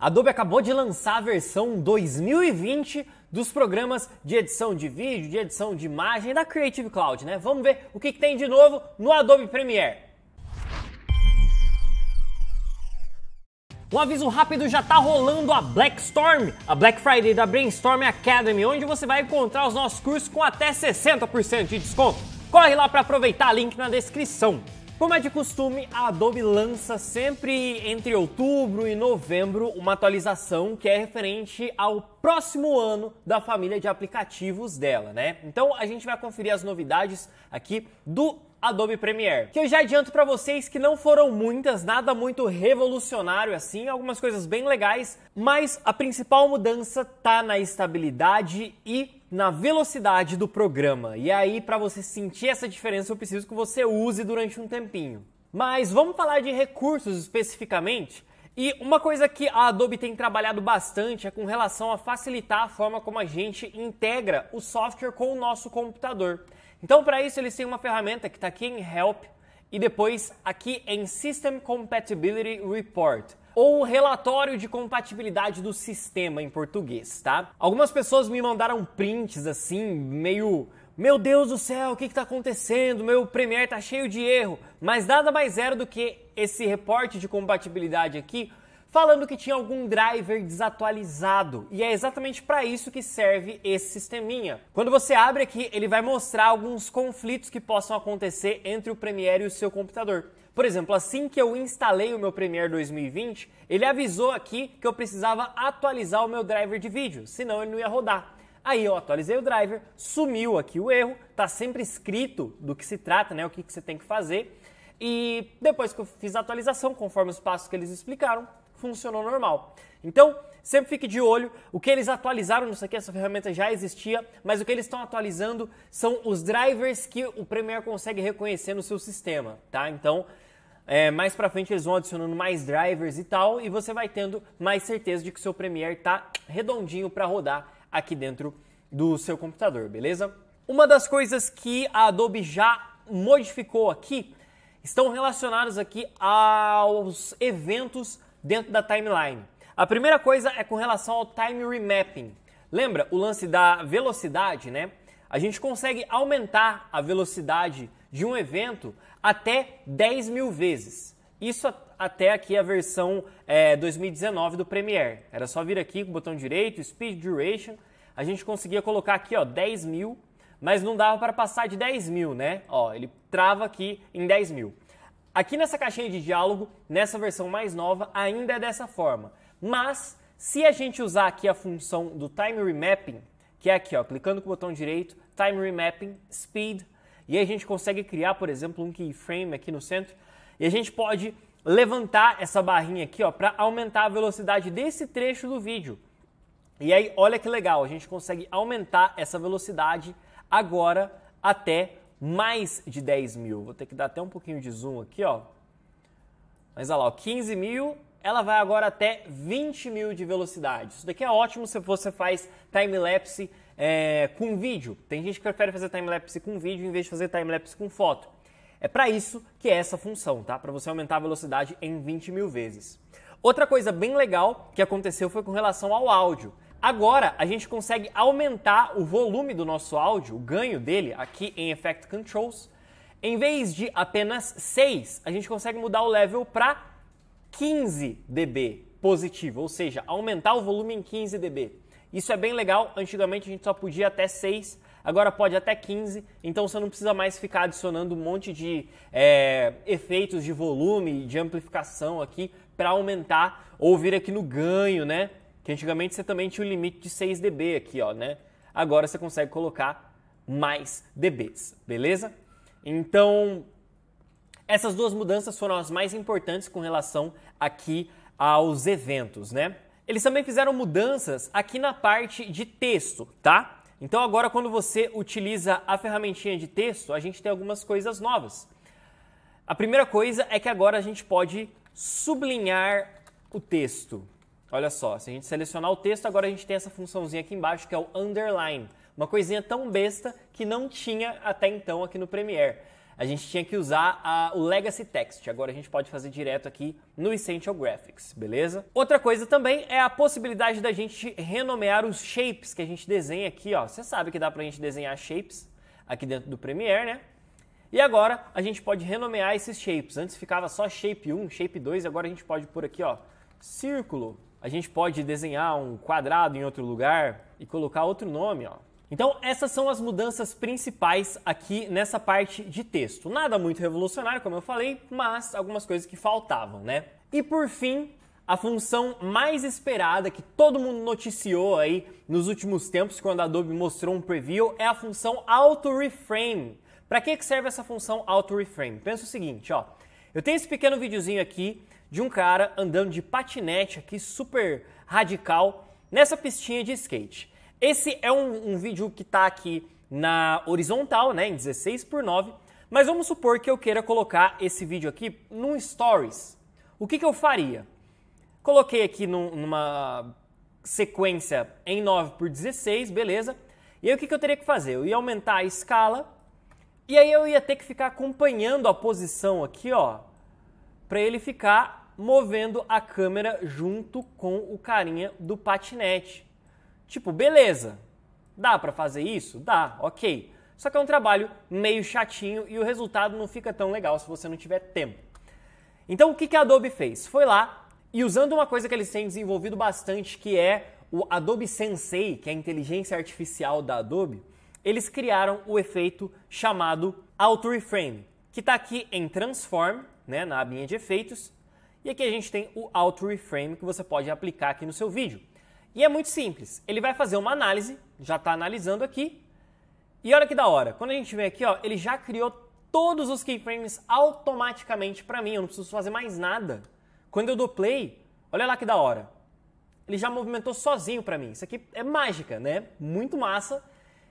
Adobe acabou de lançar a versão 2020 dos programas de edição de vídeo, de edição de imagem da Creative Cloud, né? Vamos ver o que, que tem de novo no Adobe Premiere. Um aviso rápido, já tá rolando a Black Storm, a Black Friday da Brainstorm Academy, onde você vai encontrar os nossos cursos com até 60% de desconto. Corre lá para aproveitar, link na descrição. Como é de costume, a Adobe lança sempre entre outubro e novembro uma atualização que é referente ao próximo ano da família de aplicativos dela, né? Então a gente vai conferir as novidades aqui do Adobe Premiere, que eu já adianto para vocês que não foram muitas, nada muito revolucionário assim, algumas coisas bem legais, mas a principal mudança tá na estabilidade e na velocidade do programa. E aí para você sentir essa diferença, eu preciso que você use durante um tempinho. Mas vamos falar de recursos especificamente? E uma coisa que a Adobe tem trabalhado bastante é com relação a facilitar a forma como a gente integra o software com o nosso computador. Então, para isso, eles têm uma ferramenta que está aqui em Help e depois aqui em System Compatibility Report ou relatório de compatibilidade do sistema em português, tá? Algumas pessoas me mandaram prints assim, meio meu Deus do céu, o que está acontecendo? Meu Premiere está cheio de erro. Mas nada mais era é do que esse reporte de compatibilidade aqui falando que tinha algum driver desatualizado. E é exatamente para isso que serve esse sisteminha. Quando você abre aqui, ele vai mostrar alguns conflitos que possam acontecer entre o Premiere e o seu computador. Por exemplo, assim que eu instalei o meu Premiere 2020, ele avisou aqui que eu precisava atualizar o meu driver de vídeo, senão ele não ia rodar. Aí eu atualizei o driver, sumiu aqui o erro, tá sempre escrito do que se trata, né, o que, que você tem que fazer. E depois que eu fiz a atualização, conforme os passos que eles explicaram, funcionou normal. Então, sempre fique de olho. O que eles atualizaram nisso aqui, essa ferramenta já existia, mas o que eles estão atualizando são os drivers que o Premiere consegue reconhecer no seu sistema, tá? Então, é, mais pra frente eles vão adicionando mais drivers e tal, e você vai tendo mais certeza de que o seu Premiere tá redondinho para rodar aqui dentro do seu computador, beleza? Uma das coisas que a Adobe já modificou aqui estão relacionados aqui aos eventos dentro da timeline. A primeira coisa é com relação ao time remapping. Lembra o lance da velocidade, né? A gente consegue aumentar a velocidade de um evento até 10 mil vezes. Isso até aqui a versão é, eh, 2019 do Premiere. Era só vir aqui com o botão direito, Speed Duration, a gente conseguia colocar aqui, ó, 10 mil, mas não dava para passar de 10 mil, né? Ó, ele trava aqui em 10 mil. Aqui nessa caixinha de diálogo, nessa versão mais nova, ainda é dessa forma. Mas, se a gente usar aqui a função do Time Remapping, que é aqui, ó, clicando com o botão direito, Time Remapping, Speed, e aí a gente consegue criar, por exemplo, um keyframe aqui no centro, e a gente pode levantar essa barrinha aqui ó, para aumentar a velocidade desse trecho do vídeo. E aí, olha que legal, a gente consegue aumentar essa velocidade agora até mais de 10 mil. Vou ter que dar até um pouquinho de zoom aqui, ó. Mas olha lá, 15 mil, ela vai agora até 20 mil de velocidade. Isso daqui é ótimo se você faz time-lapse é, com vídeo. Tem gente que prefere fazer time-lapse com vídeo em vez de fazer time-lapse com foto. É para isso que é essa função, tá? Para você aumentar a velocidade em 20 mil vezes. Outra coisa bem legal que aconteceu foi com relação ao áudio. Agora a gente consegue aumentar o volume do nosso áudio, o ganho dele, aqui em Effect Controls. Em vez de apenas 6, a gente consegue mudar o level para 15 dB positivo, ou seja, aumentar o volume em 15 dB. Isso é bem legal, antigamente a gente só podia até 6, agora pode até 15, então você não precisa mais ficar adicionando um monte de é, efeitos de volume, de amplificação aqui para aumentar ou vir aqui no ganho, né? Que antigamente você também tinha o um limite de 6 dB aqui, ó, né? Agora você consegue colocar mais dBs, beleza? Então, essas duas mudanças foram as mais importantes com relação aqui aos eventos, né? Eles também fizeram mudanças aqui na parte de texto, tá? Então agora quando você utiliza a ferramentinha de texto, a gente tem algumas coisas novas. A primeira coisa é que agora a gente pode sublinhar o texto. Olha só, se a gente selecionar o texto, agora a gente tem essa funçãozinha aqui embaixo que é o underline. Uma coisinha tão besta que não tinha até então aqui no Premiere. A gente tinha que usar a, o Legacy Text, agora a gente pode fazer direto aqui no Essential Graphics, beleza? Outra coisa também é a possibilidade da gente renomear os shapes que a gente desenha aqui, ó. Você sabe que dá pra gente desenhar shapes aqui dentro do Premiere, né? E agora a gente pode renomear esses shapes. Antes ficava só shape 1, shape 2, agora a gente pode por aqui, ó, círculo, a gente pode desenhar um quadrado em outro lugar e colocar outro nome, ó. Então, essas são as mudanças principais aqui nessa parte de texto. Nada muito revolucionário, como eu falei, mas algumas coisas que faltavam, né? E por fim, a função mais esperada que todo mundo noticiou aí nos últimos tempos, quando a Adobe mostrou um preview, é a função Auto Reframe. Para que serve essa função Auto Reframe? Pensa o seguinte, ó. Eu tenho esse pequeno videozinho aqui de um cara andando de patinete aqui super radical nessa pistinha de skate. Esse é um, um vídeo que está aqui na horizontal, né, em 16 por 9, mas vamos supor que eu queira colocar esse vídeo aqui num Stories. O que, que eu faria? Coloquei aqui num, numa sequência em 9 por 16, beleza. E aí o que, que eu teria que fazer? Eu ia aumentar a escala e aí eu ia ter que ficar acompanhando a posição aqui, ó, para ele ficar movendo a câmera junto com o carinha do patinete. Tipo, beleza. Dá para fazer isso? Dá, OK. Só que é um trabalho meio chatinho e o resultado não fica tão legal se você não tiver tempo. Então o que a Adobe fez? Foi lá e usando uma coisa que eles têm desenvolvido bastante, que é o Adobe Sensei, que é a inteligência artificial da Adobe, eles criaram o efeito chamado Auto Reframe, que está aqui em Transform né, na abinha de efeitos. E aqui a gente tem o Auto Reframe que você pode aplicar aqui no seu vídeo. E é muito simples. Ele vai fazer uma análise, já está analisando aqui. E olha que da hora. Quando a gente vem aqui, ó, ele já criou todos os keyframes automaticamente para mim. Eu não preciso fazer mais nada. Quando eu dou play, olha lá que da hora. Ele já movimentou sozinho para mim. Isso aqui é mágica, né? Muito massa.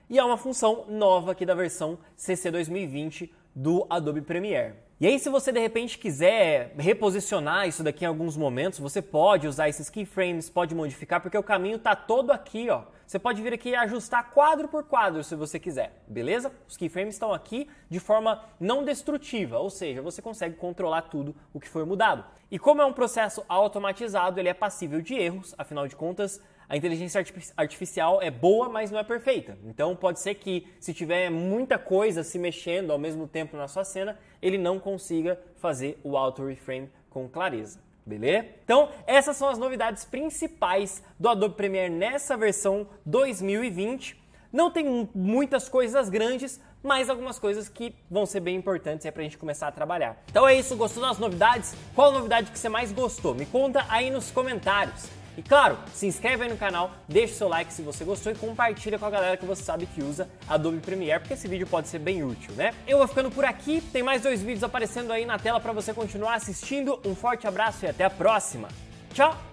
E é uma função nova aqui da versão CC 2020 do Adobe Premiere. E aí, se você de repente quiser reposicionar isso daqui em alguns momentos, você pode usar esses keyframes, pode modificar, porque o caminho está todo aqui, ó. Você pode vir aqui e ajustar quadro por quadro se você quiser, beleza? Os keyframes estão aqui de forma não destrutiva, ou seja, você consegue controlar tudo o que foi mudado. E como é um processo automatizado, ele é passível de erros, afinal de contas, a inteligência artificial é boa, mas não é perfeita. Então pode ser que se tiver muita coisa se mexendo ao mesmo tempo na sua cena, ele não consiga fazer o auto reframe com clareza. Beleza? Então, essas são as novidades principais do Adobe Premiere nessa versão 2020. Não tem muitas coisas grandes, mas algumas coisas que vão ser bem importantes é pra gente começar a trabalhar. Então é isso, gostou das novidades? Qual novidade que você mais gostou? Me conta aí nos comentários. E claro, se inscreve aí no canal, deixa o seu like se você gostou e compartilha com a galera que você sabe que usa Adobe Premiere, porque esse vídeo pode ser bem útil, né? Eu vou ficando por aqui, tem mais dois vídeos aparecendo aí na tela para você continuar assistindo. Um forte abraço e até a próxima. Tchau!